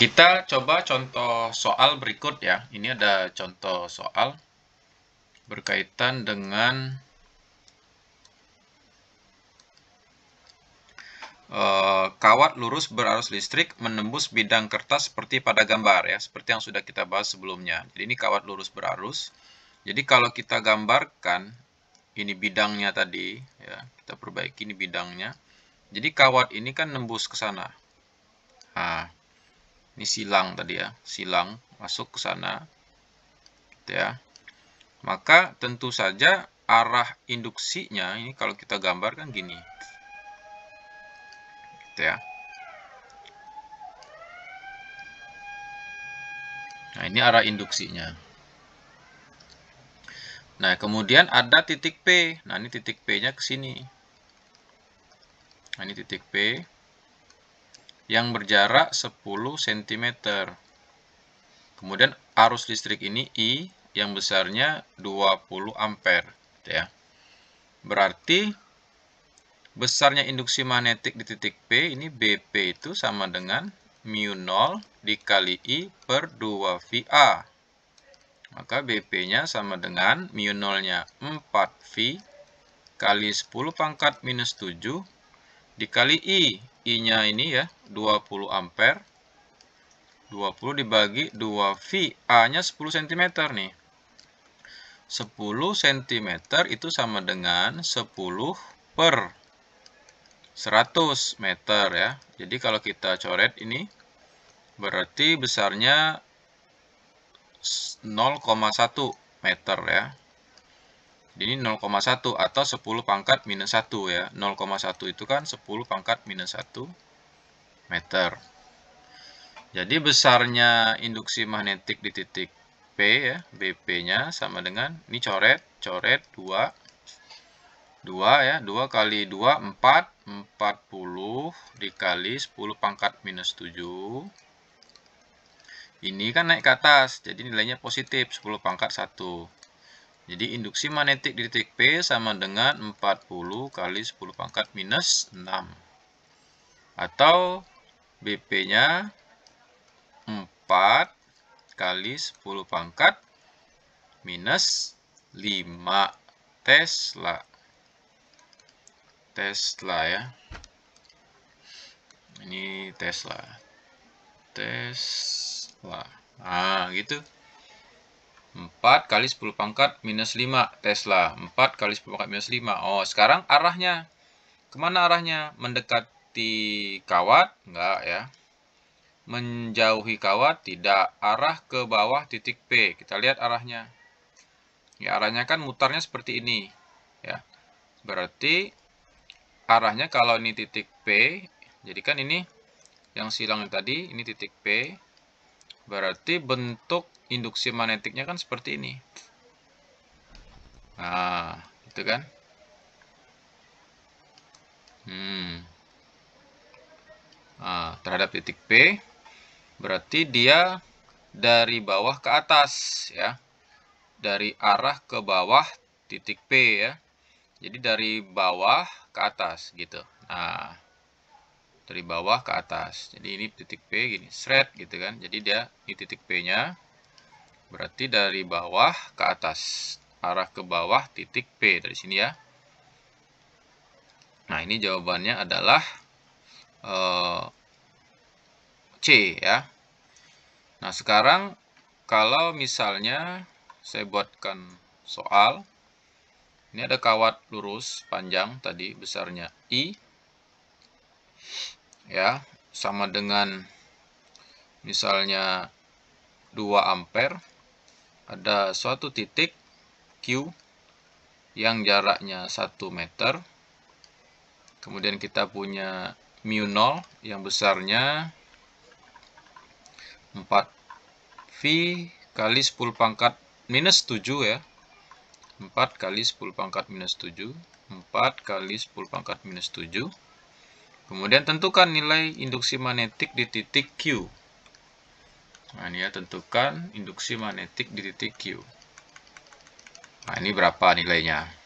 Kita coba contoh soal berikut ya. Ini ada contoh soal berkaitan dengan eh, kawat lurus berarus listrik menembus bidang kertas seperti pada gambar ya, seperti yang sudah kita bahas sebelumnya. Jadi ini kawat lurus berarus. Jadi kalau kita gambarkan ini bidangnya tadi ya, kita perbaiki ini bidangnya. Jadi kawat ini kan nembus ke sana. Nah, ini silang tadi ya, silang masuk ke sana. Gitu ya. Maka tentu saja arah induksinya ini kalau kita gambarkan gini. Gitu ya. Nah, ini arah induksinya. Nah, kemudian ada titik P. Nah, ini titik P-nya ke sini. Nah, ini titik P yang berjarak 10 cm. Kemudian arus listrik ini I yang besarnya 20 ampere. Gitu ya. Berarti besarnya induksi magnetik di titik P ini BP itu sama dengan mu 0 dikali I per 2VA. Maka BP-nya sama dengan mu 0-nya 4V kali 10 pangkat minus 7 dikali I. I-nya ini ya, 20 ampere. 20 dibagi 2V, A-nya 10 cm nih. 10 cm itu sama dengan 10 per 100 meter ya. Jadi kalau kita coret ini berarti besarnya 0,1 meter ya. Ini 0,1 atau 10 pangkat minus 1 ya. 0,1 itu kan 10 pangkat minus 1 meter. Jadi besarnya induksi magnetik di titik P ya, BP-nya sama dengan, ini coret, coret 2, 2 ya, 2 kali 2, 4, 40 dikali 10 pangkat minus 7. Ini kan naik ke atas, jadi nilainya positif, 10 pangkat 1. Jadi induksi magnetik di titik P sama dengan 40 kali 10 pangkat minus 6. Atau BP-nya 4 kali 10 pangkat minus 5 Tesla. Tesla ya. Ini Tesla. Tesla. Ah, gitu. 4 kali 10 pangkat minus 5 Tesla. 4 kali 10 pangkat minus 5. Oh, sekarang arahnya. Kemana arahnya? Mendekati kawat? Enggak ya. Menjauhi kawat? Tidak. Arah ke bawah titik P. Kita lihat arahnya. Ya, arahnya kan mutarnya seperti ini. Ya. Berarti arahnya kalau ini titik P, jadi kan ini yang silang tadi, ini titik P. Berarti bentuk induksi magnetiknya kan seperti ini. Nah, itu kan. Hmm. Nah, terhadap titik P, berarti dia dari bawah ke atas, ya. Dari arah ke bawah titik P, ya. Jadi dari bawah ke atas, gitu. Nah, dari bawah ke atas. Jadi ini titik P gini, seret gitu kan. Jadi dia ini titik P-nya berarti dari bawah ke atas. Arah ke bawah titik P dari sini ya. Nah, ini jawabannya adalah uh, C ya. Nah, sekarang kalau misalnya saya buatkan soal ini ada kawat lurus panjang tadi besarnya I ya sama dengan misalnya 2 ampere ada suatu titik Q yang jaraknya 1 meter kemudian kita punya mu 0 yang besarnya 4 V kali 10 pangkat minus 7 ya 4 kali 10 pangkat minus 7 4 kali 10 pangkat minus 7 Kemudian tentukan nilai induksi magnetik di titik Q. Nah, ini ya, tentukan induksi magnetik di titik Q. Nah, ini berapa nilainya?